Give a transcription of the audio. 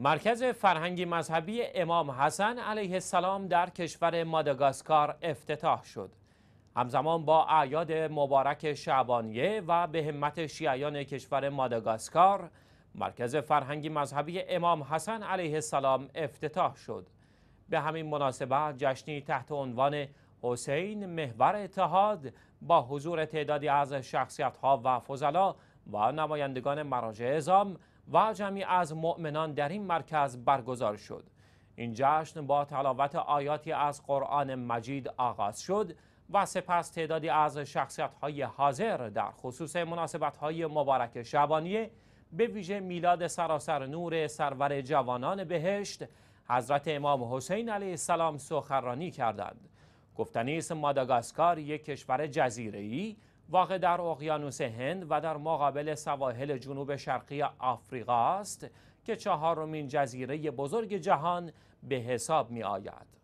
مرکز فرهنگی مذهبی امام حسن علیه السلام در کشور ماداگاسکار افتتاح شد. همزمان با اعیاد مبارک شعبانیه و به همت شیعیان کشور ماداگاسکار مرکز فرهنگی مذهبی امام حسن علیه السلام افتتاح شد. به همین مناسبت جشنی تحت عنوان حسین محور اتحاد با حضور تعدادی از شخصیت ها و فضلا و نمایندگان مراجع ازام و جمعی از مؤمنان در این مرکز برگزار شد این جشن با تلاوت آیاتی از قرآن مجید آغاز شد و سپس تعدادی از شخصیت های حاضر در خصوص مناسبت های مبارک شبانیه به ویژه میلاد سراسر نور سرور جوانان بهشت حضرت امام حسین علیه السلام سخرانی کردند گفتنی است ماداگاسکار یک کشور جزیره‌ای واقع در اقیانوس هند و در مقابل سواحل جنوب شرقی آفریقا است که چهارمین جزیره بزرگ جهان به حساب می آید.